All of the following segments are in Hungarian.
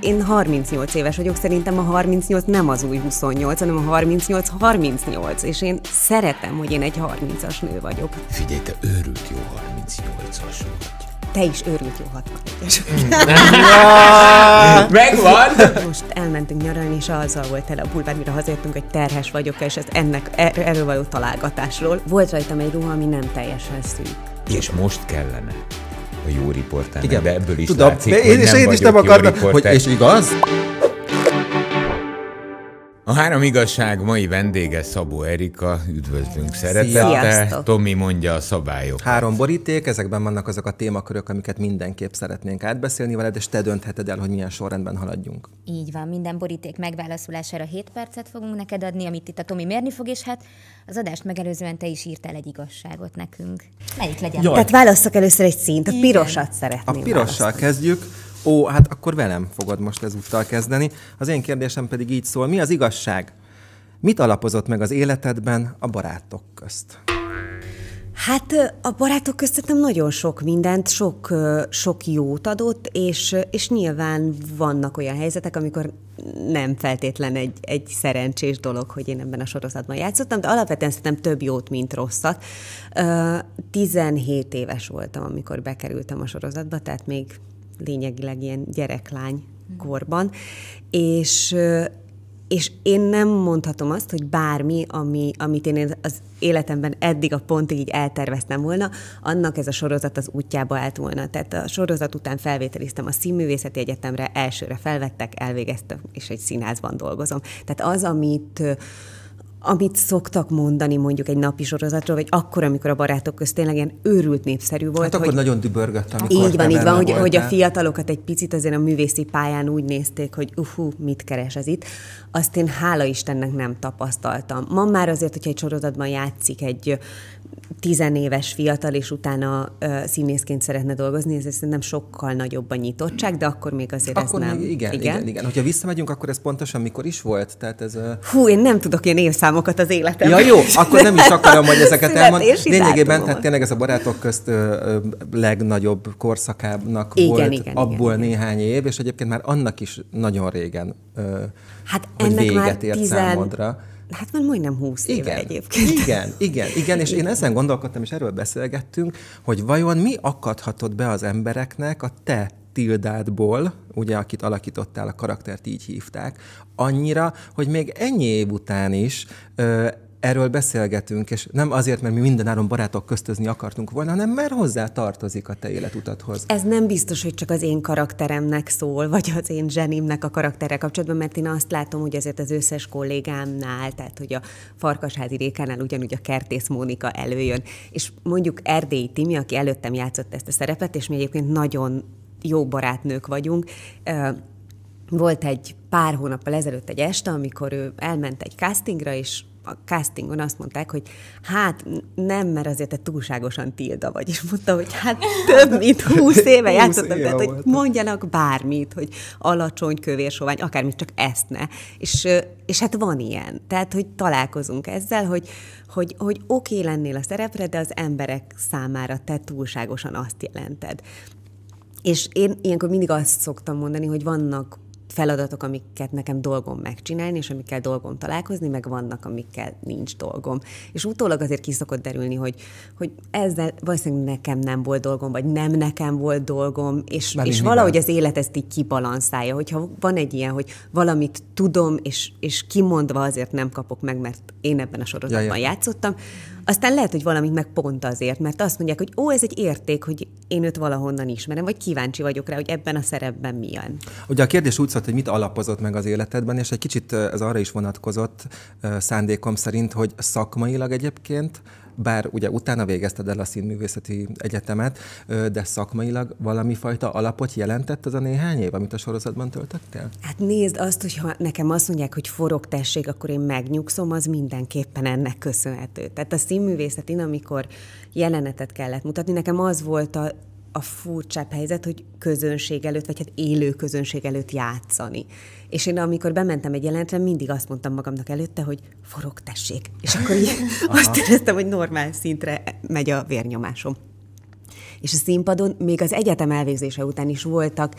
én 38 éves vagyok, szerintem a 38 nem az új 28, hanem a 38 38, és én szeretem, hogy én egy 30-as nő vagyok. Figyelj, te őrült jó 38-as vagy. Te is őrült jó 61-es. Mm, Megvan! Most elmentünk nyaralni, és azzal volt tele a pulpár, mire hazajöttünk, hogy terhes vagyok, és ez ennek er- erről való találgatásról. Volt rajtam egy ruha, ami nem teljesen szűk. És most kellene a jó riportál. Igen, de ebből is Tudom, látszik, én, hogy és nem én is nem akarnak, hogy, és igaz? A három igazság mai vendége Szabó Erika, üdvözlünk szeretettel. Tomi mondja a szabályokat. Három boríték, ezekben vannak azok a témakörök, amiket mindenképp szeretnénk átbeszélni veled, és te döntheted el, hogy milyen sorrendben haladjunk. Így van, minden boríték megválaszolására 7 percet fogunk neked adni, amit itt a Tomi mérni fog, és hát az adást megelőzően te is írtál egy igazságot nekünk. Melyik legyen? Jaj. Tehát válasszak először egy színt, a pirosat szeretném. A pirossal kezdjük. Ó, hát akkor velem fogod most ezúttal kezdeni. Az én kérdésem pedig így szól, mi az igazság? Mit alapozott meg az életedben a barátok közt? Hát a barátok köztetem nagyon sok mindent, sok, sok jót adott, és, és nyilván vannak olyan helyzetek, amikor nem feltétlen egy, egy szerencsés dolog, hogy én ebben a sorozatban játszottam, de alapvetően szerintem több jót, mint rosszat. 17 éves voltam, amikor bekerültem a sorozatba, tehát még lényegileg ilyen gyereklány korban, és és én nem mondhatom azt, hogy bármi, ami, amit én az életemben eddig a pontig így elterveztem volna, annak ez a sorozat az útjába állt volna. Tehát a sorozat után felvételiztem a Színművészeti Egyetemre, elsőre felvettek, elvégeztem, és egy színházban dolgozom. Tehát az, amit amit szoktak mondani mondjuk egy napi sorozatról, vagy akkor, amikor a barátok közt tényleg ilyen őrült népszerű volt. Hát akkor hogy nagyon dübörgött, amikor Így van, így van, hogy, hogy a fiatalokat egy picit azért a művészi pályán úgy nézték, hogy uhú, mit keres ez itt azt én hála Istennek nem tapasztaltam. Ma már azért, hogyha egy sorozatban játszik egy tizenéves fiatal, és utána színészként szeretne dolgozni, ez szerintem sokkal nagyobb a nyitottság, de akkor még azért akkor ez nem. Még igen, igen, igen, igen. Hogyha visszamegyünk, akkor ez pontosan mikor is volt? Tehát ez, Hú, én nem tudok ilyen évszámokat az életemben. Ja jó, akkor nem is akarom, hogy ezeket elmond. Lényegében, tehát tényleg ez a barátok közt ö, ö, legnagyobb korszakának igen, volt igen, abból igen, néhány igen. év, és egyébként már annak is nagyon régen ö, Hát hogy ennek véget ért tizen... számodra. Hát már majdnem 20 igen, éve egyébként. Igen, igen, igen, és én ezen gondolkodtam, és erről beszélgettünk, hogy vajon mi akadhatott be az embereknek a te tildádból, ugye, akit alakítottál, a karaktert így hívták, annyira, hogy még ennyi év után is ö, erről beszélgetünk, és nem azért, mert mi mindenáron barátok köztözni akartunk volna, hanem mert hozzá tartozik a te életutathoz. Ez nem biztos, hogy csak az én karakteremnek szól, vagy az én zsenimnek a karaktere kapcsolatban, mert én azt látom, hogy ezért az összes kollégámnál, tehát hogy a Farkasházi Rékánál ugyanúgy a Kertész Mónika előjön, és mondjuk Erdélyi Timi, aki előttem játszott ezt a szerepet, és mi egyébként nagyon jó barátnők vagyunk, volt egy pár hónappal ezelőtt egy este, amikor ő elment egy castingra, és a castingon azt mondták, hogy hát nem, mert azért te túlságosan tilda vagy, és mondta, hogy hát több mint húsz éve játszottam, tehát hogy mondjanak bármit, hogy alacsony, kövér, sovány, akármit, csak ezt ne. És, és hát van ilyen, tehát hogy találkozunk ezzel, hogy, hogy, hogy oké okay lennél a szerepre, de az emberek számára te túlságosan azt jelented. És én ilyenkor mindig azt szoktam mondani, hogy vannak feladatok, amiket nekem dolgom megcsinálni, és amikkel dolgom találkozni, meg vannak, amikkel nincs dolgom. És utólag azért ki szokott derülni, hogy, hogy ezzel valószínűleg nekem nem volt dolgom, vagy nem nekem volt dolgom, és, és valahogy az élet ezt így kibalanszálja, hogyha van egy ilyen, hogy valamit tudom, és, és kimondva azért nem kapok meg, mert én ebben a sorozatban ja, ja. játszottam, aztán lehet, hogy valamit meg pont azért, mert azt mondják, hogy ó, ez egy érték, hogy én őt valahonnan ismerem, vagy kíváncsi vagyok rá, hogy ebben a szerepben milyen. Ugye a kérdés úgy szólt, hogy mit alapozott meg az életedben, és egy kicsit eh, ez arra is vonatkozott eh, szándékom szerint, hogy szakmailag egyébként bár ugye utána végezted el a színművészeti egyetemet, de szakmailag valami fajta alapot jelentett az a néhány év, amit a sorozatban töltöttél? Hát nézd azt, hogy ha nekem azt mondják, hogy forog tessék, akkor én megnyugszom, az mindenképpen ennek köszönhető. Tehát a színművészetén, amikor jelenetet kellett mutatni, nekem az volt a a furcsább helyzet, hogy közönség előtt, vagy hát élő közönség előtt játszani. És én amikor bementem egy jelentre, mindig azt mondtam magamnak előtte, hogy forog tessék. És akkor így azt éreztem, hogy normál szintre megy a vérnyomásom. És a színpadon még az egyetem elvégzése után is voltak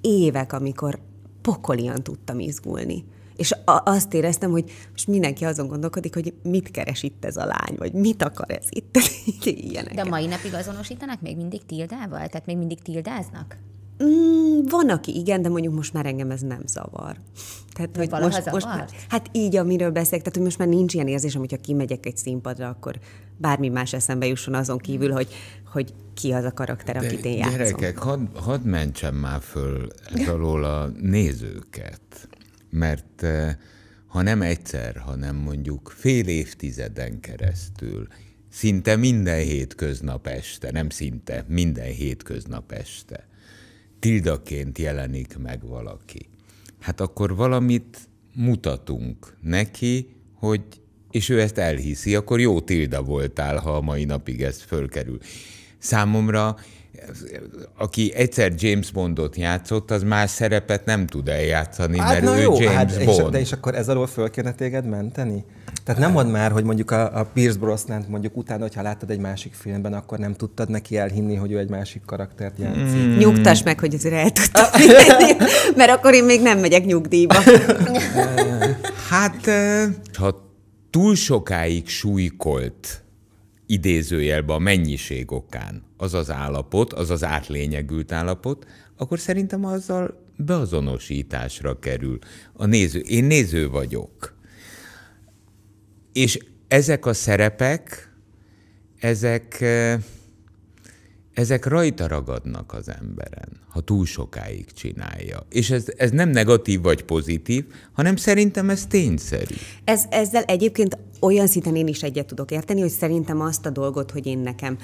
évek, amikor pokolian tudtam izgulni. És a- azt éreztem, hogy most mindenki azon gondolkodik, hogy mit keres itt ez a lány, vagy mit akar ez itt, ilyenek. De mai napig azonosítanak még mindig tildával? Tehát még mindig tildáznak? Mm, van, aki igen, de mondjuk most már engem ez nem zavar. Tehát, hogy most, most már, hát így, amiről beszélek, tehát hogy most már nincs ilyen érzésem, hogyha kimegyek egy színpadra, akkor bármi más eszembe jusson azon kívül, hogy, hogy ki az a karakter, de akit én játszom. Gyerekek, hadd had mentsem már föl ez alól a nézőket mert eh, ha nem egyszer, hanem mondjuk fél évtizeden keresztül, szinte minden hétköznap este, nem szinte, minden hétköznap este tildaként jelenik meg valaki. Hát akkor valamit mutatunk neki, hogy és ő ezt elhiszi, akkor jó tilda voltál, ha a mai napig ez fölkerül. Számomra aki egyszer James Bondot játszott, az más szerepet nem tud eljátszani, hát, mert ő jó, James hát, Bond. És, de és akkor ez alól föl kéne téged menteni? Tehát nem mond már, hogy mondjuk a, a Pierce brosnan mondjuk utána, hogyha láttad egy másik filmben, akkor nem tudtad neki elhinni, hogy ő egy másik karaktert játszik. Mm. Nyugtass meg, hogy azért el tudtad hinni, mert akkor én még nem megyek nyugdíjba. hát, ha túl sokáig súlykolt idézőjelbe a mennyiség okán az az állapot, az az átlényegült állapot, akkor szerintem azzal beazonosításra kerül a néző. Én néző vagyok. És ezek a szerepek, ezek eh, ezek rajta ragadnak az emberen, ha túl sokáig csinálja. És ez, ez nem negatív vagy pozitív, hanem szerintem ez tényszerű. Ez, ezzel egyébként olyan szinten én is egyet tudok érteni, hogy szerintem azt a dolgot, hogy én nekem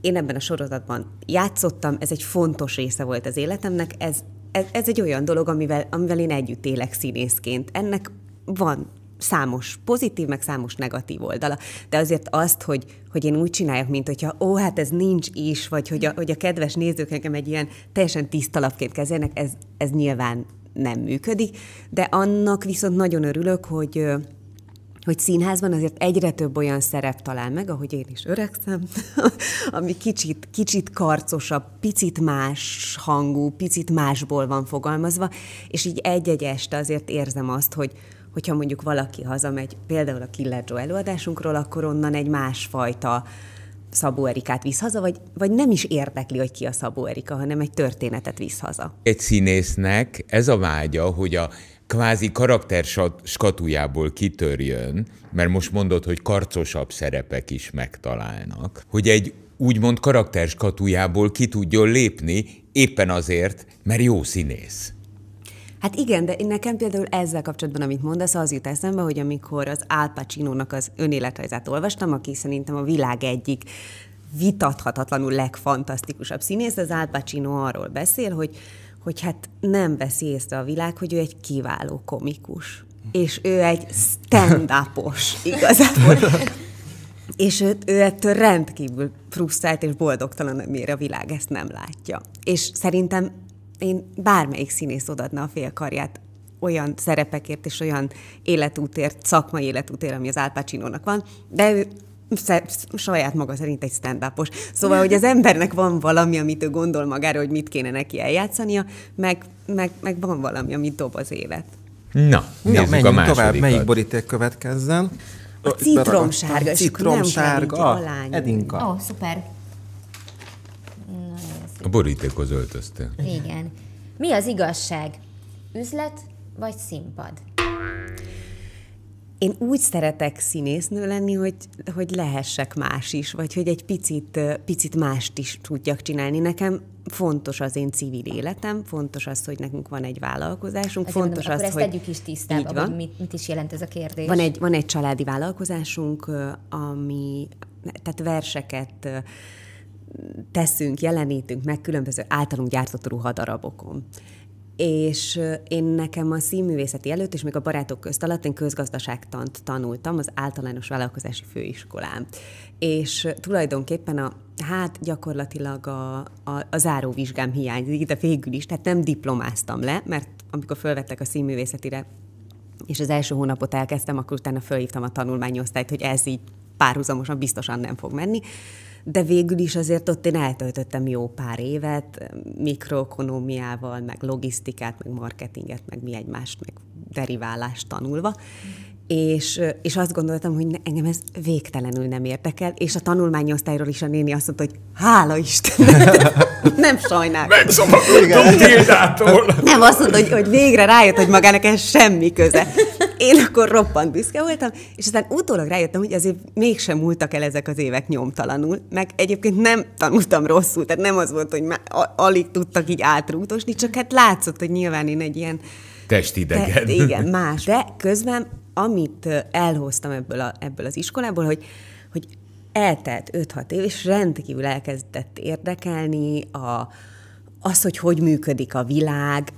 én ebben a sorozatban játszottam, ez egy fontos része volt az életemnek, ez, ez, ez egy olyan dolog, amivel, amivel én együtt élek színészként. Ennek van számos pozitív, meg számos negatív oldala. De azért azt, hogy, hogy én úgy csináljak, mint hogyha ó, hát ez nincs is, vagy hogy a, hogy a kedves nézők nekem egy ilyen teljesen tiszta lapként kezelnek, ez, ez nyilván nem működik, de annak viszont nagyon örülök, hogy hogy színházban azért egyre több olyan szerep talál meg, ahogy én is öregszem, ami kicsit, kicsit karcosabb, picit más hangú, picit másból van fogalmazva, és így egy-egy este azért érzem azt, hogy, hogyha mondjuk valaki hazamegy, például a Killer Joe előadásunkról, akkor onnan egy másfajta Szabó Erikát visz haza, vagy, vagy nem is érdekli, hogy ki a Szabó Erika, hanem egy történetet visz haza. Egy színésznek ez a vágya, hogy a kvázi karakter skatujából kitörjön, mert most mondod, hogy karcosabb szerepek is megtalálnak, hogy egy úgymond karakter skatujából ki tudjon lépni, éppen azért, mert jó színész. Hát igen, de nekem például ezzel kapcsolatban, amit mondasz, az jut eszembe, hogy amikor az Al Pacino-nak az önéletrajzát olvastam, aki szerintem a világ egyik vitathatatlanul legfantasztikusabb színész, az Al Pacino arról beszél, hogy, hogy hát nem veszi észre a világ, hogy ő egy kiváló komikus. És ő egy stand-upos igazából. És ő, ő ettől rendkívül frusztrált és boldogtalan, miért a világ ezt nem látja. És szerintem én bármelyik színész odadna a félkarját olyan szerepekért és olyan életútért, szakmai életútért, ami az Al Pacino-nak van, de ő saját maga szerint egy stand -upos. Szóval, hogy az embernek van valami, amit ő gondol magára, hogy mit kéne neki eljátszania, meg, meg, meg van valami, amit dob az élet. Na, nézzük ja, a tovább, melyik boríték következzen. A citromsárga, citromsárga, és ah, nem Edinka. Ó, oh, szuper. A borítékhoz öltöztél. Igen. Mi az igazság? Üzlet vagy színpad? Én úgy szeretek színésznő lenni, hogy, hogy lehessek más is, vagy hogy egy picit, picit mást is tudjak csinálni. Nekem fontos az én civil életem, fontos az, hogy nekünk van egy vállalkozásunk, Azt hát fontos mondom, az, akkor hogy... ezt tegyük is tisztába, hogy mit, mit is jelent ez a kérdés. Van egy, van egy családi vállalkozásunk, ami, tehát verseket teszünk, jelenítünk meg különböző általunk gyártott ruhadarabokon. És én nekem a színművészeti előtt, és még a barátok közt alatt én közgazdaságtant tanultam az általános vállalkozási főiskolán. És tulajdonképpen a, hát gyakorlatilag a, a, a záróvizsgám hiányzik, de végül is, tehát nem diplomáztam le, mert amikor fölvettek a színművészetire, és az első hónapot elkezdtem, akkor utána fölhívtam a tanulmányosztályt, hogy ez így párhuzamosan biztosan nem fog menni de végül is azért ott én eltöltöttem jó pár évet, mikroekonomiával, meg logisztikát, meg marketinget, meg mi egymást, meg deriválást tanulva, és, és azt gondoltam, hogy engem ez végtelenül nem érdekel, és a tanulmányosztályról is a néni azt mondta, hogy hála isten nem sajnál. Megszabadultunk Tildától. Nem, azt mondta, hogy, hogy végre rájött, hogy magának ez semmi köze én akkor roppant büszke voltam, és aztán utólag rájöttem, hogy azért mégsem múltak el ezek az évek nyomtalanul, meg egyébként nem tanultam rosszul, tehát nem az volt, hogy már alig tudtak így átrúgtosni, csak hát látszott, hogy nyilván én egy ilyen testidegen. De, igen, más. De közben, amit elhoztam ebből, a, ebből az iskolából, hogy, hogy eltelt 5-6 év, és rendkívül elkezdett érdekelni a, az, hogy hogy működik a világ,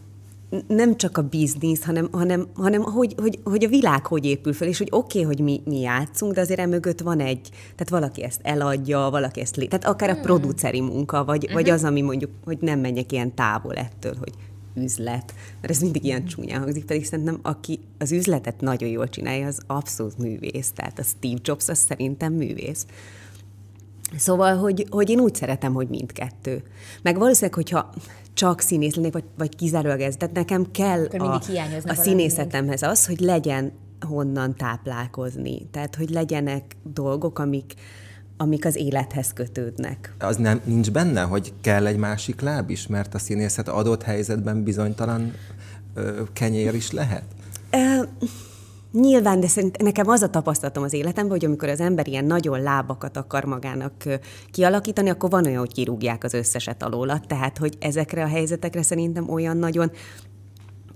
nem csak a biznisz, hanem, hanem, hanem hogy, hogy, hogy, a világ hogy épül fel, és hogy oké, okay, hogy mi, mi játszunk, de azért emögött van egy, tehát valaki ezt eladja, valaki ezt lé... Tehát akár a hmm. produceri munka, vagy, uh-huh. vagy mhm. az, ami mondjuk, hogy nem menjek ilyen távol ettől, hogy üzlet, mert ez mindig ilyen hmm. csúnyán hangzik, pedig szerintem aki az üzletet nagyon jól csinálja, az abszolút művész, tehát a Steve Jobs az szerintem művész. Szóval, hogy, hogy én úgy szeretem, hogy mindkettő. Meg valószínűleg, hogyha csak színész lennék, vagy, vagy kizárólag ez, tehát nekem kell a, a színészetemhez az, hogy legyen honnan táplálkozni. Tehát, hogy legyenek dolgok, amik, amik az élethez kötődnek. Az nem nincs benne, hogy kell egy másik láb is, mert a színészet adott helyzetben bizonytalan ö, kenyér is lehet? Nyilván, de szerintem nekem az a tapasztalatom az életemben, hogy amikor az ember ilyen nagyon lábakat akar magának kialakítani, akkor van olyan, hogy kirúgják az összeset alólat. Tehát, hogy ezekre a helyzetekre szerintem olyan nagyon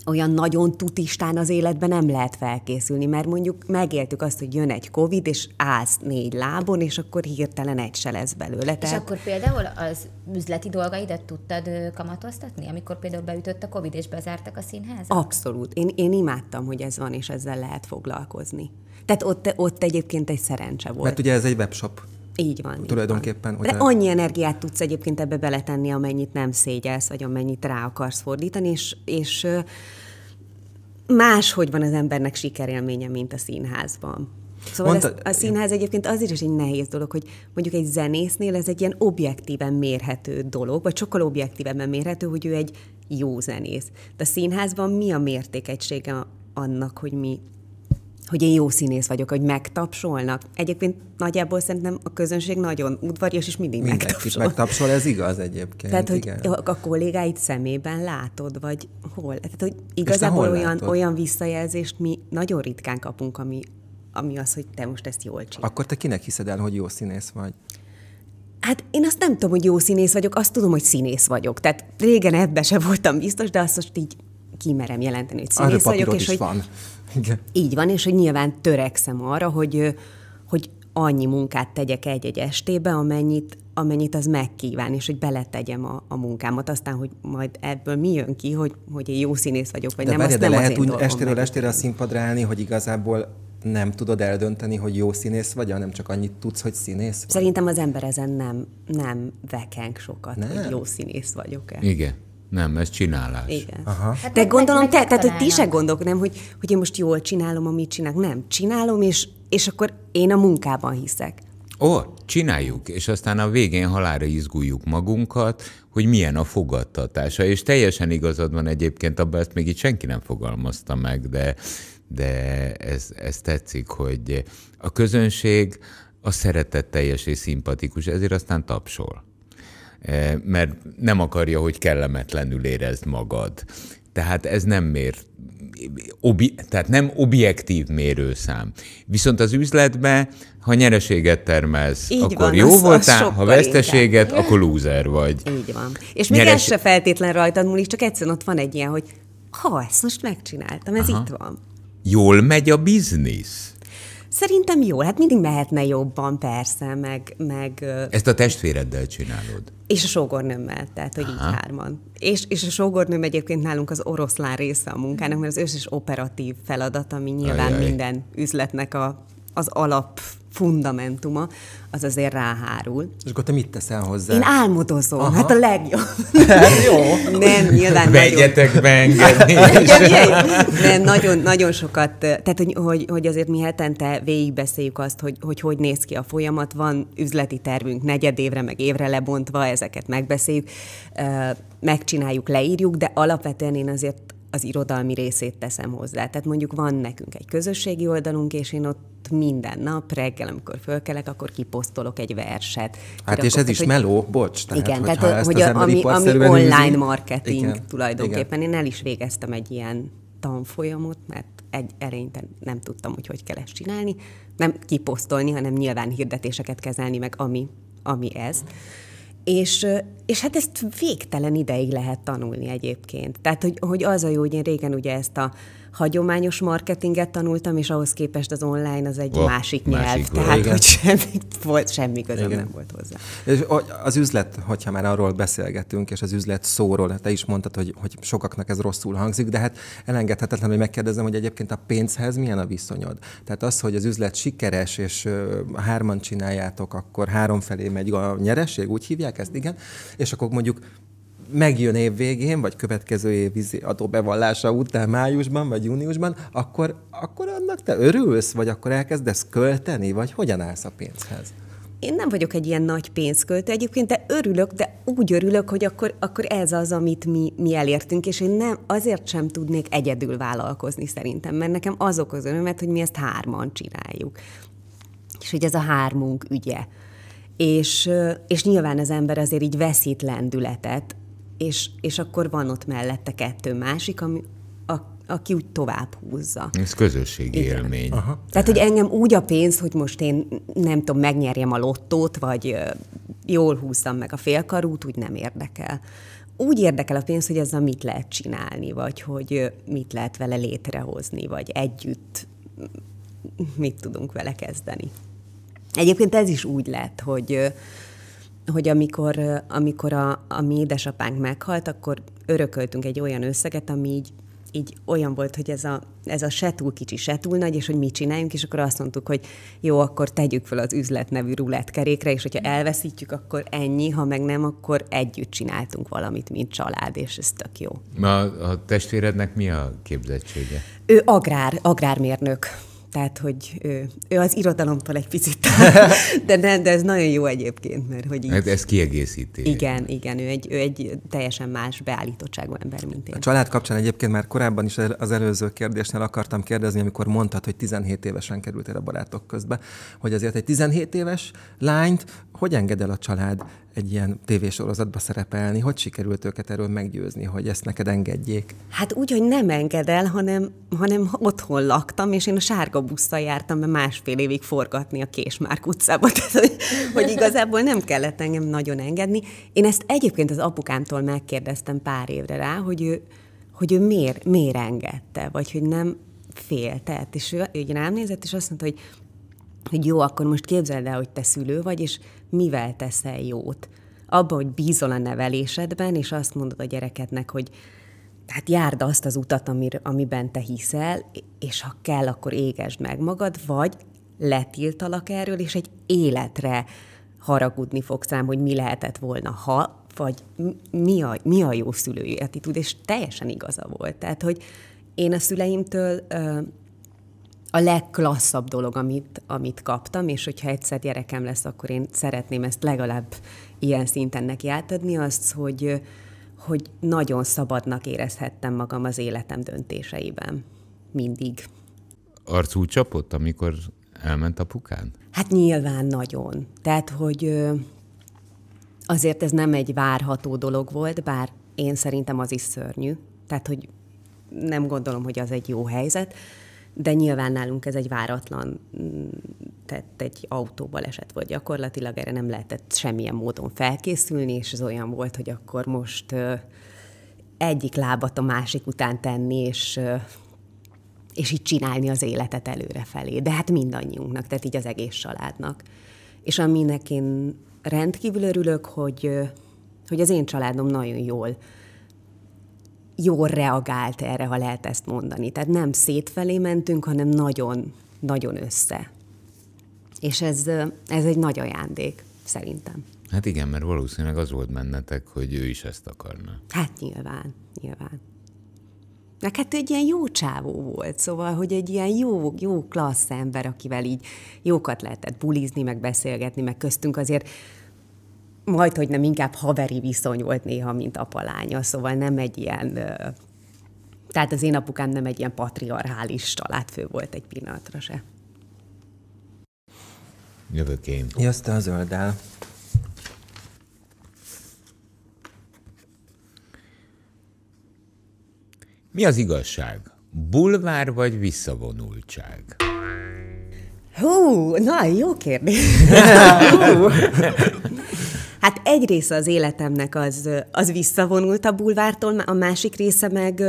olyan nagyon tutistán az életben nem lehet felkészülni, mert mondjuk megéltük azt, hogy jön egy Covid, és állsz négy lábon, és akkor hirtelen egy se lesz belőle. Tehát... És akkor például az üzleti dolgaidat tudtad kamatoztatni, amikor például beütött a Covid, és bezártak a színházat? Abszolút. Én, én imádtam, hogy ez van, és ezzel lehet foglalkozni. Tehát ott, ott egyébként egy szerencse volt. Mert ugye ez egy webshop. Így van. Tulajdonképpen. Így van. Oda... De annyi energiát tudsz egyébként ebbe beletenni, amennyit nem szégyelsz, vagy amennyit rá akarsz fordítani, és, és máshogy van az embernek sikerélménye, mint a színházban. Szóval Mondta, a színház egyébként azért is egy nehéz dolog, hogy mondjuk egy zenésznél ez egy ilyen objektíven mérhető dolog, vagy sokkal objektívebben mérhető, hogy ő egy jó zenész. De a színházban mi a mértékegysége annak, hogy mi hogy én jó színész vagyok, hogy megtapsolnak. Egyébként nagyjából szerintem a közönség nagyon udvarias, és mindig Mindenki megtapsol. megtapsol, ez igaz egyébként. Tehát, hogy igen. a kollégáid szemében látod, vagy hol. Tehát, hogy igazából olyan, látod? olyan visszajelzést mi nagyon ritkán kapunk, ami, ami az, hogy te most ezt jól csinálod. Akkor te kinek hiszed el, hogy jó színész vagy? Hát én azt nem tudom, hogy jó színész vagyok, azt tudom, hogy színész vagyok. Tehát régen ebbe se voltam biztos, de azt most így kimerem jelenteni, hogy színész vagyok. És hogy van. Igen. Így van, és hogy nyilván törekszem arra, hogy, hogy annyi munkát tegyek egy-egy estébe, amennyit, amennyit az megkíván, és hogy beletegyem a, a munkámat. Aztán, hogy majd ebből mi jön ki, hogy, hogy én jó színész vagyok, vagy de nem, várja, azt de nem lehet úgy estéről estére a színpadra állni, hogy igazából nem tudod eldönteni, hogy jó színész vagy, hanem csak annyit tudsz, hogy színész vagy? Szerintem az ember ezen nem, nem vekenk sokat, nem? hogy jó színész vagyok-e. Igen. Nem, ez csinálás. Igen. Aha. Hát De gondolom, te, tehát hogy ti se gondolok, nem, hogy, hogy én most jól csinálom, amit csinálok. Nem, csinálom, és, és akkor én a munkában hiszek. Ó, csináljuk, és aztán a végén halára izguljuk magunkat, hogy milyen a fogadtatása, és teljesen igazad van egyébként, abban ezt még itt senki nem fogalmazta meg, de, de ez, ez tetszik, hogy a közönség a szeretetteljes és szimpatikus, ezért aztán tapsol. Eh, mert nem akarja, hogy kellemetlenül érezd magad. Tehát ez nem mér, obi, tehát nem objektív mérőszám. Viszont az üzletben, ha nyereséget termelsz, Így akkor van, jó az, voltál, az ha veszteséget, inkább. akkor lúzer vagy. Így van. És még Nyeres... ez se feltétlen rajtad múlik, csak egyszerűen ott van egy ilyen, hogy ha ezt most megcsináltam, ez Aha. itt van. Jól megy a biznisz? Szerintem jó, hát mindig mehetne jobban, persze, meg... meg Ezt a testvéreddel csinálod? És a sógornőmmel, tehát, hogy Aha. így hárman. És, és a sógornőm egyébként nálunk az oroszlán része a munkának, mert az összes operatív feladat, ami nyilván Ajaj. minden üzletnek a az alap fundamentuma, az azért ráhárul. És akkor te mit teszel hozzá? Én álmodozom, Aha. hát a legjobb. Hát, jó. Nem, nyilván Vegyetek nagyon... Hát, Nem, nagyon, nagyon sokat, eh, tehát hogy, hogy, hogy azért mi hetente végigbeszéljük azt, hogy, hogy hogy néz ki a folyamat, van üzleti tervünk negyed évre, meg évre lebontva, ezeket megbeszéljük, eh, megcsináljuk, leírjuk, de alapvetően én azért az irodalmi részét teszem hozzá. Tehát mondjuk van nekünk egy közösségi oldalunk, és én ott minden nap, reggel, amikor fölkelek, akkor kiposztolok egy verset. Hát és ez is hogy... meló, bocs. Tehát, igen, tehát ezt hogy az ami, ami online nézi, marketing igen, tulajdonképpen. Igen. Én el is végeztem egy ilyen tanfolyamot, mert egy eleinte nem tudtam, hogy hogy kell ezt csinálni. Nem kiposztolni, hanem nyilván hirdetéseket kezelni, meg ami, ami ez. Mm. És, és hát ezt végtelen ideig lehet tanulni egyébként. Tehát, hogy, hogy az a jó, hogy én régen ugye ezt a hagyományos marketinget tanultam, és ahhoz képest az online az egy oh, másik nyelv. Másik tehát, igen. hogy semmi, volt, semmi közöm igen. nem volt hozzá. És az üzlet, hogyha már arról beszélgetünk, és az üzlet szóról, hát te is mondtad, hogy, hogy sokaknak ez rosszul hangzik, de hát elengedhetetlen, hogy megkérdezem, hogy egyébként a pénzhez milyen a viszonyod? Tehát az, hogy az üzlet sikeres, és hárman csináljátok, akkor három felé megy a nyereség, úgy hívják ezt, igen? És akkor mondjuk megjön év végén, vagy következő év adóbevallása után, májusban, vagy júniusban, akkor, akkor annak te örülsz, vagy akkor elkezdesz költeni, vagy hogyan állsz a pénzhez? én nem vagyok egy ilyen nagy pénzköltő egyébként, de örülök, de úgy örülök, hogy akkor, akkor ez az, amit mi, mi elértünk, és én nem, azért sem tudnék egyedül vállalkozni szerintem, mert nekem az okoz örömet, hogy mi ezt hárman csináljuk. És hogy ez a hármunk ügye. És, és nyilván az ember azért így veszít lendületet, és, és akkor van ott mellette kettő másik, ami, a, aki úgy tovább húzza. Ez közösségi Igen. élmény. Aha. Tehát, Tehát, hogy engem úgy a pénz, hogy most én nem tudom, megnyerjem a lottót, vagy jól húztam meg a félkarút, úgy nem érdekel. Úgy érdekel a pénz, hogy ezzel mit lehet csinálni, vagy hogy mit lehet vele létrehozni, vagy együtt mit tudunk vele kezdeni. Egyébként ez is úgy lett, hogy hogy amikor, amikor a, a mi édesapánk meghalt, akkor örököltünk egy olyan összeget, ami így, így olyan volt, hogy ez a, ez a se túl kicsi, se túl nagy, és hogy mit csináljunk, és akkor azt mondtuk, hogy jó, akkor tegyük fel az üzlet nevű rulettkerékre, és hogyha elveszítjük, akkor ennyi, ha meg nem, akkor együtt csináltunk valamit, mint család, és ez tök jó. Ma a testvérednek mi a képzettsége? Ő agrár, agrármérnök tehát hogy ő, ő az irodalomtól egy picit, de, de, de ez nagyon jó egyébként, mert hogy így... Hát ez kiegészíti. Igen, igen, ő egy, ő egy teljesen más beállítottságú ember, mint én. A család kapcsán egyébként már korábban is az előző kérdésnél akartam kérdezni, amikor mondtad, hogy 17 évesen kerültél a barátok közbe, hogy azért egy 17 éves lányt hogy enged el a család egy ilyen tévésorozatba szerepelni. Hogy sikerült őket erről meggyőzni, hogy ezt neked engedjék? Hát úgy, hogy nem enged el, hanem, hanem otthon laktam, és én a sárga busszal jártam be másfél évig forgatni a Késmárk utcába, tehát hogy, hogy igazából nem kellett engem nagyon engedni. Én ezt egyébként az apukámtól megkérdeztem pár évre rá, hogy ő, hogy ő miért, miért engedte, vagy hogy nem, féltett, és ő így rám nézett, és azt mondta, hogy hogy jó, akkor most képzeld el, hogy te szülő vagy, és mivel teszel jót. Abba, hogy bízol a nevelésedben, és azt mondod a gyerekednek, hogy hát járd azt az utat, amir, amiben te hiszel, és ha kell, akkor égesd meg magad, vagy letiltalak erről, és egy életre haragudni fogsz rám, hogy mi lehetett volna, ha, vagy mi a, mi a jó szülői attitúd, és teljesen igaza volt. Tehát, hogy én a szüleimtől ö, a legklasszabb dolog, amit, amit kaptam, és hogyha egyszer gyerekem lesz, akkor én szeretném ezt legalább ilyen szinten neki átadni, az, hogy, hogy nagyon szabadnak érezhettem magam az életem döntéseiben. Mindig. Arcú csapott, amikor elment pukán? Hát nyilván nagyon. Tehát, hogy azért ez nem egy várható dolog volt, bár én szerintem az is szörnyű. Tehát, hogy nem gondolom, hogy az egy jó helyzet, de nyilván nálunk ez egy váratlan, mm, tehát egy autóval esett volt gyakorlatilag, erre nem lehetett semmilyen módon felkészülni, és ez olyan volt, hogy akkor most egyik lábat a másik után tenni, és és így csinálni az életet előrefelé. De hát mindannyiunknak, tehát így az egész családnak. És aminek én rendkívül örülök, hogy, hogy az én családom nagyon jól jól reagált erre, ha lehet ezt mondani. Tehát nem szétfelé mentünk, hanem nagyon, nagyon össze. És ez, ez egy nagy ajándék, szerintem. Hát igen, mert valószínűleg az volt mennetek, hogy ő is ezt akarna. Hát nyilván, nyilván. Meg hát egy ilyen jó csávó volt, szóval, hogy egy ilyen jó, jó klassz ember, akivel így jókat lehetett bulizni, meg beszélgetni, meg köztünk azért majd, hogy nem inkább haveri viszony volt néha, mint apalánya, szóval nem egy ilyen, tehát az én apukám nem egy ilyen patriarchális családfő volt egy pillanatra se. Jövök én. Jössz te a zöldel. Mi az igazság? Bulvár vagy visszavonultság? Hú, na, jó kérdés. Hát egy része az életemnek az, az visszavonult a bulvártól, a másik része meg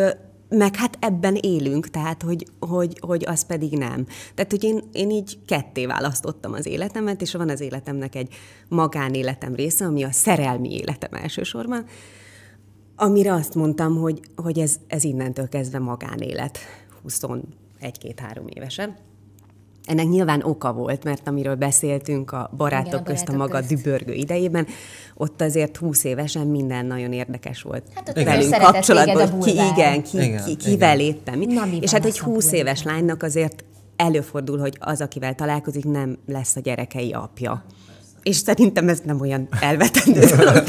meg hát ebben élünk, tehát hogy, hogy, hogy az pedig nem. Tehát, hogy én, én így ketté választottam az életemet, és van az életemnek egy magánéletem része, ami a szerelmi életem elsősorban, amire azt mondtam, hogy, hogy ez, ez innentől kezdve magánélet, 21-2-3 évesen. Ennek nyilván oka volt, mert amiről beszéltünk a barátok, Igen, a barátok közt a maga közt. dübörgő idejében, ott azért 20 évesen minden nagyon érdekes volt hát ott velünk kapcsolatban, ki, igen, ki, igen, ki, kivel igen. éppen. Na, mi és hát egy 20 éves lánynak azért előfordul, hogy az, akivel találkozik, nem lesz a gyerekei apja és szerintem ez nem olyan elvetendő dolog.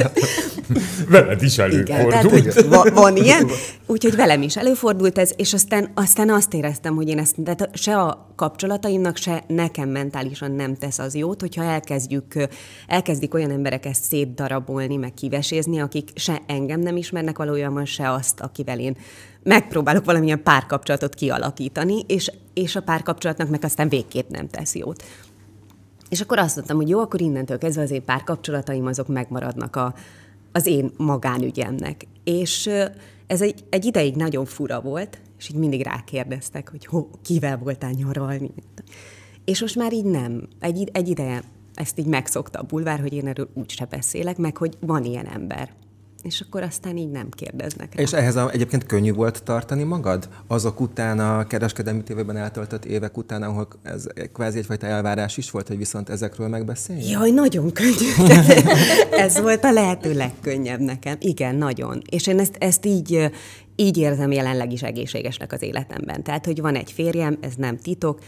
Veled is előfordult. Igen, tehát, hogy va- van ilyen, úgyhogy velem is előfordult ez, és aztán, aztán azt éreztem, hogy én ezt, tehát se a kapcsolataimnak, se nekem mentálisan nem tesz az jót, hogyha elkezdjük, elkezdik olyan emberek ezt szétdarabolni, meg kivesézni, akik se engem nem ismernek valójában, se azt, akivel én megpróbálok valamilyen párkapcsolatot kialakítani, és, és a párkapcsolatnak meg aztán végképp nem tesz jót. És akkor azt mondtam, hogy jó, akkor innentől kezdve az én párkapcsolataim azok megmaradnak a, az én magánügyemnek. És ez egy, egy ideig nagyon fura volt, és így mindig rákérdeztek, hogy ho, kivel voltál nyaralni. És most már így nem. Egy, egy ideje ezt így megszokta a bulvár, hogy én erről úgy se beszélek, meg hogy van ilyen ember és akkor aztán így nem kérdeznek rá. És ehhez a, egyébként könnyű volt tartani magad? Azok után, a kereskedelmi tévében eltöltött évek után, ahol ez kvázi egyfajta elvárás is volt, hogy viszont ezekről megbeszélj? Jaj, nagyon könnyű. ez volt a lehető legkönnyebb nekem. Igen, nagyon. És én ezt, ezt így, így érzem jelenleg is egészségesnek az életemben. Tehát, hogy van egy férjem, ez nem titok,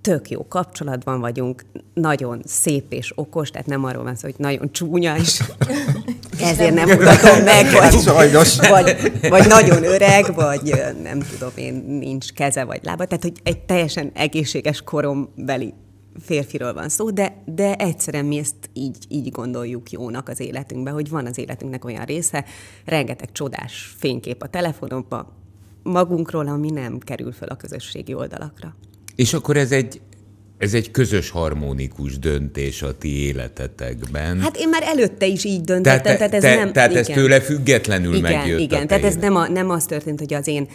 tök jó kapcsolatban vagyunk, nagyon szép és okos, tehát nem arról van szó, hogy nagyon csúnya is. ezért nem mutatom meg, vagy, vagy, vagy nagyon öreg, vagy nem tudom én, nincs keze vagy lába. Tehát, hogy egy teljesen egészséges korombeli férfiról van szó, de, de egyszerűen mi ezt így, így gondoljuk jónak az életünkben, hogy van az életünknek olyan része, rengeteg csodás fénykép a telefonomban magunkról, ami nem kerül fel a közösségi oldalakra. És akkor ez egy ez egy közös harmonikus döntés a ti életetekben. Hát én már előtte is így döntöttem, tehát, tehát ez te, nem... Tehát igen. ez tőle függetlenül igen, megjött Igen, tehát ez nem, a, nem az történt, hogy az én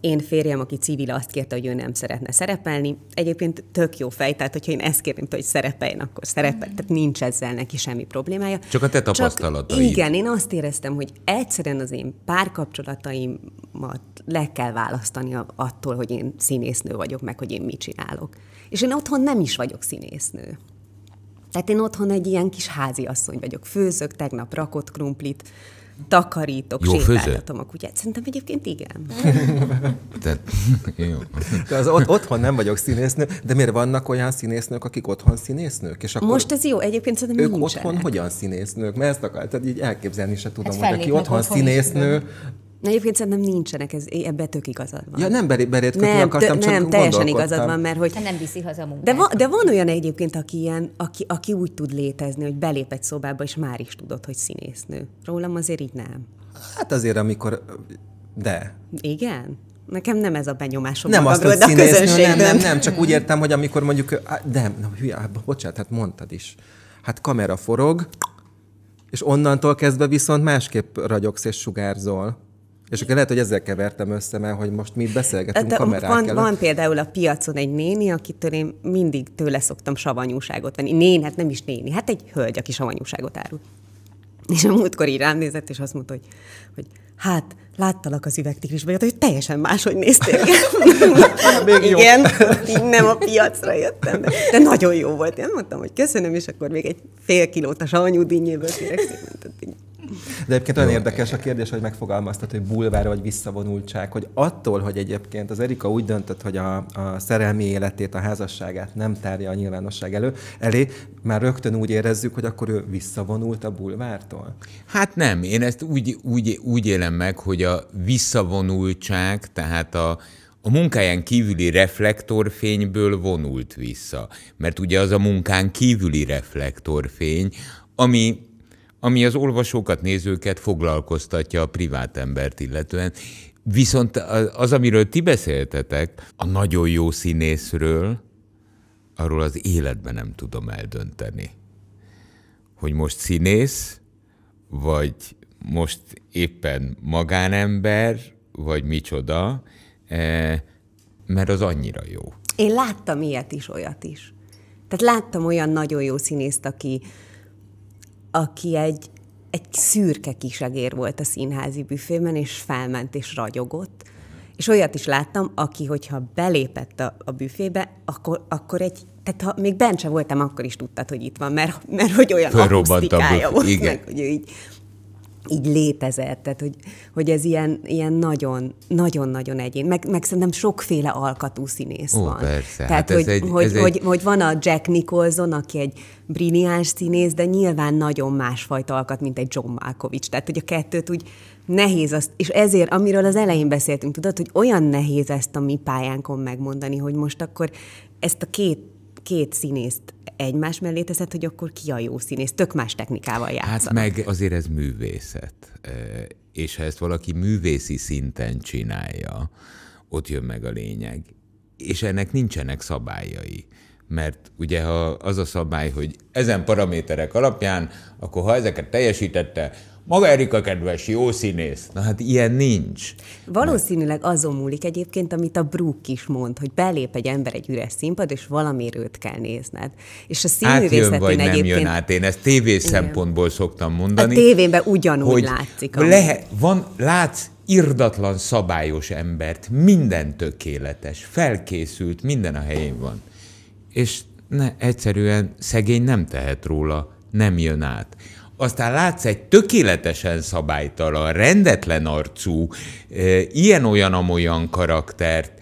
én férjem, aki civil, azt kérte, hogy ő nem szeretne szerepelni. Egyébként tök jó fej, tehát hogyha én ezt kérném, hogy szerepeljen, akkor szerepel. Tehát nincs ezzel neki semmi problémája. Csak a te tapasztalataid. Csak, igen, én azt éreztem, hogy egyszerűen az én párkapcsolataimat le kell választani attól, hogy én színésznő vagyok, meg hogy én mit csinálok. És én otthon nem is vagyok színésznő. Tehát én otthon egy ilyen kis házi asszony vagyok. Főzök, tegnap rakott krumplit, takarítok, jó sétáltatom a kutyát. Szerintem egyébként igen. De, jó. De az ot- otthon nem vagyok színésznő, de miért vannak olyan színésznők, akik otthon színésznők? És akkor Most ez jó, egyébként szerintem Ők nincsenek. otthon hogyan színésznők? Mert ezt akartad így elképzelni se tudom, hát hogy aki otthon színésznő, Egyébként szerintem nincsenek, ez, ebbe tök igazad van. Ja, nem beré- kötni nem, akartam, csak Nem, teljesen igazad van, mert hogy... Hát nem viszi haza munkát. De van, de van olyan egyébként, aki, ilyen, aki, aki úgy tud létezni, hogy belép egy szobába, és már is tudod, hogy színésznő. Rólam azért így nem. Hát azért, amikor... De. Igen? Nekem nem ez a benyomásom nem magamról, azt, hogy a közönségben. Nem, nem, nem, csak úgy értem, hogy amikor mondjuk... De, na, hülye, bocsánat, hát mondtad is. Hát kamera forog, és onnantól kezdve viszont másképp ragyogsz és sugárzol. És akkor lehet, hogy ezzel kevertem össze, mert hogy most mi beszélgetünk De kamerák van, van például a piacon egy néni, akitől én mindig tőle szoktam savanyúságot venni. néni, hát nem is néni, hát egy hölgy, aki savanyúságot árul. És a múltkor így rám nézett, és azt mondta, hogy, hogy hát, láttalak az üvegtigris vagy, hogy teljesen máshogy néztél. még Igen, így nem a piacra jöttem, de, de nagyon jó volt. Én mondtam, hogy köszönöm, és akkor még egy fél kilót a savanyú dinnyéből kérek szépen. De egyébként olyan érdekes a kérdés, hogy megfogalmaztad, hogy bulvár vagy visszavonultság, hogy attól, hogy egyébként az Erika úgy döntött, hogy a, a szerelmi életét, a házasságát nem tárja a nyilvánosság elő, elé, már rögtön úgy érezzük, hogy akkor ő visszavonult a bulvártól? Hát nem, én ezt úgy, úgy, úgy élem meg, hogy a visszavonultság, tehát a, a munkáján kívüli reflektorfényből vonult vissza, mert ugye az a munkán kívüli reflektorfény, ami ami az olvasókat, nézőket foglalkoztatja a privát embert illetően. Viszont az, amiről ti beszéltetek, a nagyon jó színészről, arról az életben nem tudom eldönteni, hogy most színész, vagy most éppen magánember, vagy micsoda, eh, mert az annyira jó. Én láttam ilyet is, olyat is. Tehát láttam olyan nagyon jó színészt, aki aki egy, egy szürke kisegér volt a színházi büfében, és felment és ragyogott. És olyat is láttam, aki, hogyha belépett a, a büfébe, akkor, akkor egy, tehát ha még bent sem voltam, akkor is tudtad, hogy itt van, mert, mert hogy olyan akusztikája volt, Igen. meg, hogy ő így így létezett, tehát hogy, hogy ez ilyen, ilyen nagyon, nagyon-nagyon egyén, meg, meg szerintem sokféle alkatú színész Ó, van. Persze. Tehát, hát hogy, ez egy, hogy, ez hogy, egy... hogy van a Jack Nicholson, aki egy brilliáns színész, de nyilván nagyon másfajta alkat, mint egy John Malkovich. Tehát, hogy a kettőt úgy nehéz azt, és ezért, amiről az elején beszéltünk, tudod, hogy olyan nehéz ezt a mi pályánkon megmondani, hogy most akkor ezt a két két színészt egymás mellé teszed, hogy akkor ki a jó színész, tök más technikával játszanak. Hát meg azért ez művészet, és ha ezt valaki művészi szinten csinálja, ott jön meg a lényeg. És ennek nincsenek szabályai mert ugye ha az a szabály, hogy ezen paraméterek alapján, akkor ha ezeket teljesítette, maga Erika kedves, jó színész. Na hát ilyen nincs. Valószínűleg azon múlik egyébként, amit a Brook is mond, hogy belép egy ember egy üres színpad, és valamiért őt kell nézned. És a hát színművészetén Átjön vagy egyébként... nem jön át, én ezt tévés szempontból szoktam mondani. A tévénben ugyanúgy hogy látszik. Amit. Lehet, van, látsz irdatlan szabályos embert, minden tökéletes, felkészült, minden a helyén van. És ne, egyszerűen szegény nem tehet róla, nem jön át aztán látsz egy tökéletesen szabálytalan, rendetlen arcú, ilyen-olyan-amolyan karaktert,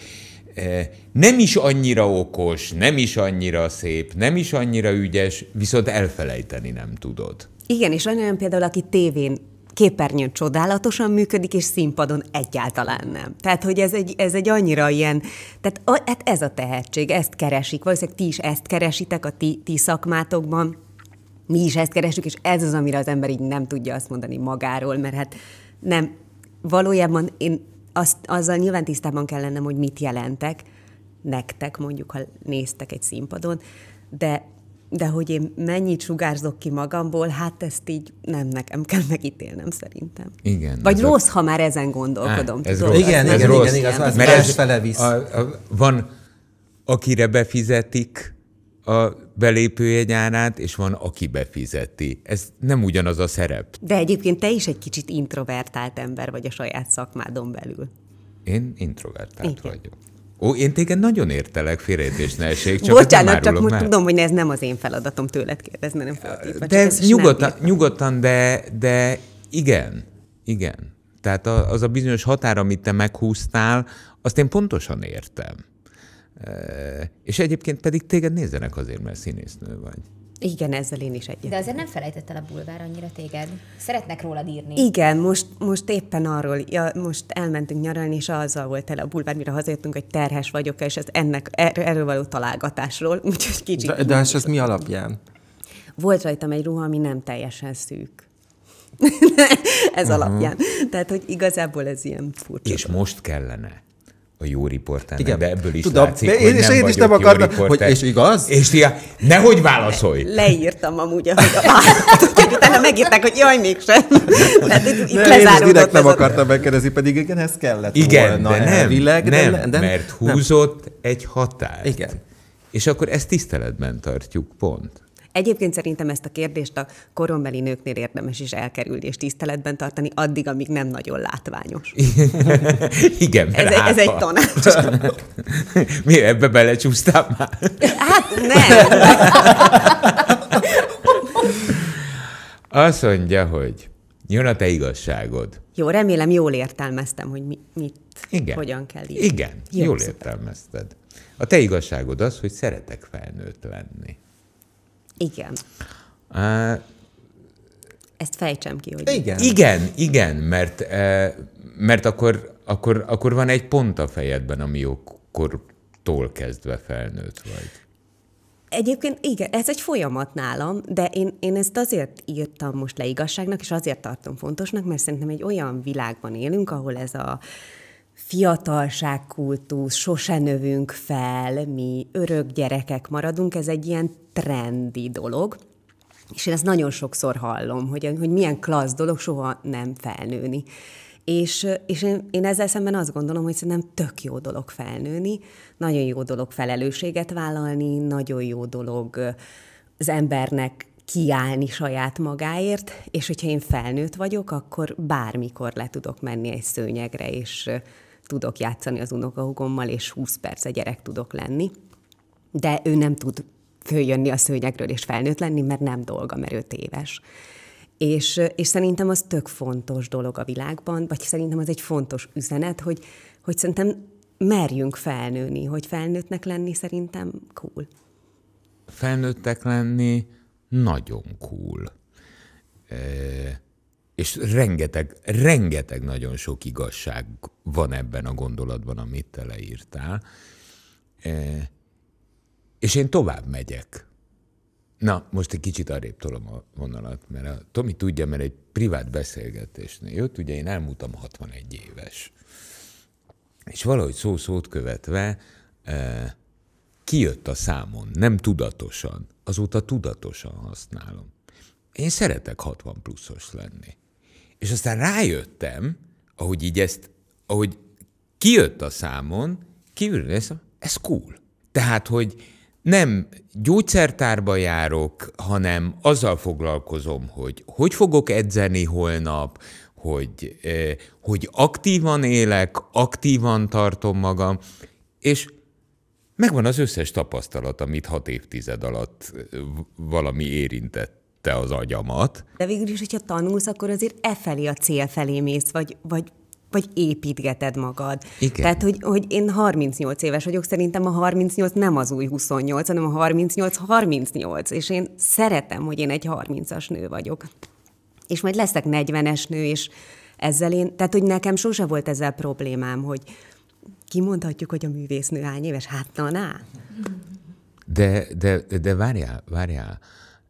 nem is annyira okos, nem is annyira szép, nem is annyira ügyes, viszont elfelejteni nem tudod. Igen, és olyan például, aki tévén képernyőn csodálatosan működik, és színpadon egyáltalán nem. Tehát, hogy ez egy, ez egy annyira ilyen, tehát a, hát ez a tehetség, ezt keresik, valószínűleg ti is ezt keresitek a ti, ti szakmátokban, mi is ezt keresünk, és ez az, amire az ember így nem tudja azt mondani magáról, mert hát nem, valójában én azt, azzal nyilván tisztában kell lennem, hogy mit jelentek nektek, mondjuk, ha néztek egy színpadon, de de hogy én mennyit sugárzok ki magamból, hát ezt így nem nekem kell megítélnem szerintem. Igen. Vagy rossz, a... ha már ezen gondolkodom. Á, hát, ez rossz. Igen, ez igen, rossz. igen, igaz, az mert ez felevisz. A, a, van, akire befizetik, a belépőjegyárát, és van, aki befizeti. Ez nem ugyanaz a szerep. De egyébként te is egy kicsit introvertált ember vagy a saját szakmádon belül. Én introvertált Igen. vagyok. Ó, én téged nagyon értelek, félrejtés ne essék. Csak Bocsánat, csak most már. tudom, hogy ez nem az én feladatom tőled kérdezni, nem feladatom. De ez nyugodtan, nyugodtan de, de igen, igen. Tehát az a bizonyos határ, amit te meghúztál, azt én pontosan értem. És egyébként pedig téged nézzenek azért, mert színésznő vagy. Igen, ezzel én is egyet. De azért nem felejtett el a bulvár annyira téged. Szeretnek rólad írni. Igen, most, most éppen arról, ja, most elmentünk nyaralni, és azzal volt el a bulvár, mire hazajöttünk, hogy terhes vagyok, és ez ennek er- erről való találgatásról, úgyhogy kicsit... De, de hát ez mi alapján? Volt rajtam egy ruha, ami nem teljesen szűk. ez uh-huh. alapján. Tehát, hogy igazából ez ilyen furcsa. És most kellene a jó riportán, Igen. de ebből is Tudom, látszik, én, hogy és nem én is nem akartam, hogy, és igaz? És ti, nehogy válaszolj! Le, leírtam amúgy, a. ahogy utána megírták, hogy jaj, mégsem. Tehát itt, itt ne, én direkt nem akartam megkérdezni, pedig igen, ez kellett igen, volna de nem, elvileg. Nem, de, de, mert húzott nem. egy határt. Igen. És akkor ezt tiszteletben tartjuk, pont. Egyébként szerintem ezt a kérdést a korombeli nőknél érdemes is elkerülni és tiszteletben tartani, addig, amíg nem nagyon látványos. Igen, ez, egy, ez egy tanács. Mi ebbe belecsúsztál már? Hát nem. Azt mondja, hogy jön a te igazságod. Jó, remélem jól értelmeztem, hogy mit, Igen. hogyan kell írni. Igen, Jó, jól szuper. értelmezted. A te igazságod az, hogy szeretek felnőtt lenni. Igen. Uh, Ezt fejtsem ki, hogy... Igen, igen, igen mert, uh, mert akkor, akkor, akkor van egy pont a fejedben, ami jókortól kezdve felnőtt vagy. Egyébként igen, ez egy folyamat nálam, de én, én ezt azért írtam most le igazságnak, és azért tartom fontosnak, mert szerintem egy olyan világban élünk, ahol ez a fiatalságkultusz, sose növünk fel, mi örök gyerekek maradunk, ez egy ilyen trendi dolog. És én ezt nagyon sokszor hallom, hogy, hogy milyen klassz dolog soha nem felnőni. És, és én, én ezzel szemben azt gondolom, hogy szerintem tök jó dolog felnőni, nagyon jó dolog felelősséget vállalni, nagyon jó dolog az embernek kiállni saját magáért, és hogyha én felnőtt vagyok, akkor bármikor le tudok menni egy szőnyegre, és tudok játszani az unokahúgommal és 20 perc gyerek tudok lenni. De ő nem tud följönni a szőnyegről és felnőtt lenni, mert nem dolga, mert ő téves. És, és szerintem az tök fontos dolog a világban, vagy szerintem az egy fontos üzenet, hogy, hogy szerintem merjünk felnőni, hogy felnőttnek lenni szerintem cool. Felnőttek lenni nagyon cool és rengeteg, rengeteg nagyon sok igazság van ebben a gondolatban, amit te leírtál. E, és én tovább megyek. Na, most egy kicsit arrébb tolom a vonalat, mert a Tomi tudja, mert egy privát beszélgetésnél jött, ugye én elmúltam 61 éves. És valahogy szó-szót követve e, kijött a számon, nem tudatosan. Azóta tudatosan használom. Én szeretek 60 pluszos lenni. És aztán rájöttem, ahogy így ezt, ahogy kijött a számon, kívülről ez, ez cool. Tehát, hogy nem gyógyszertárba járok, hanem azzal foglalkozom, hogy hogy fogok edzeni holnap, hogy, hogy aktívan élek, aktívan tartom magam, és megvan az összes tapasztalat, amit hat évtized alatt valami érintett megütötte az agyamat. De végül is, hogyha tanulsz, akkor azért e felé a cél felé mész, vagy, vagy vagy építgeted magad. Igen. Tehát, hogy, hogy én 38 éves vagyok, szerintem a 38 nem az új 28, hanem a 38 38, és én szeretem, hogy én egy 30-as nő vagyok. És majd leszek 40-es nő, és ezzel én, tehát, hogy nekem sose volt ezzel problémám, hogy kimondhatjuk, hogy a művésznő hány éves, hát na, na. De, de, de várjál, várjál.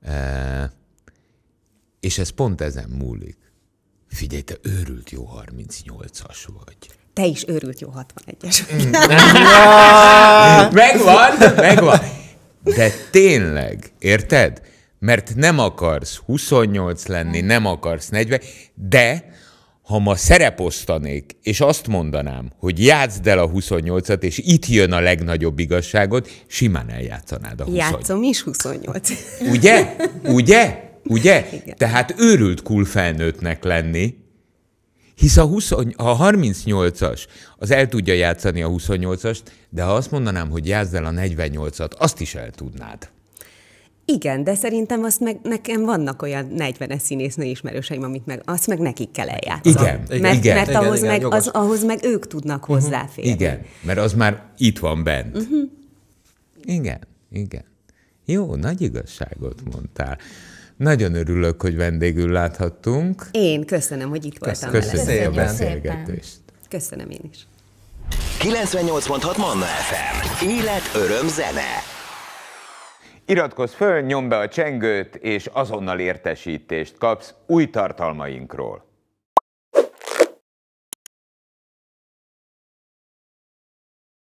Uh... És ez pont ezen múlik. Figyelj, te őrült jó 38-as vagy. Te is őrült jó 61-es. Mm. megvan, megvan. De tényleg, érted? Mert nem akarsz 28 lenni, nem akarsz 40, de ha ma szereposztanék, és azt mondanám, hogy játszd el a 28-at, és itt jön a legnagyobb igazságot, simán eljátszanád a 28 Játszom is 28. Ugye? Ugye? Ugye? Igen. Tehát őrült cool felnőttnek lenni, hisz a, 20, a 38-as az el tudja játszani a 28-ast, de ha azt mondanám, hogy játsz el a 48-at, azt is el tudnád. Igen, de szerintem azt meg nekem vannak olyan 40-es színésznő ismerőseim, amit meg, azt meg nekik kell eljátszani. Igen, igen, mert, igen, mert igen, ahhoz, igen, meg, az, ahhoz meg ők tudnak uh-huh, hozzáférni. Igen, mert az már itt van bent. Uh-huh. Igen, igen. Jó, nagy igazságot mondtál. Nagyon örülök, hogy vendégül láthattunk. Én köszönöm, hogy itt voltam Köszönöm köszönöm a beszélgetést. Szépen. Köszönöm én is. 98.6 Manna FM. Élet, öröm, zene. Iratkozz föl, nyomd be a csengőt, és azonnal értesítést kapsz új tartalmainkról.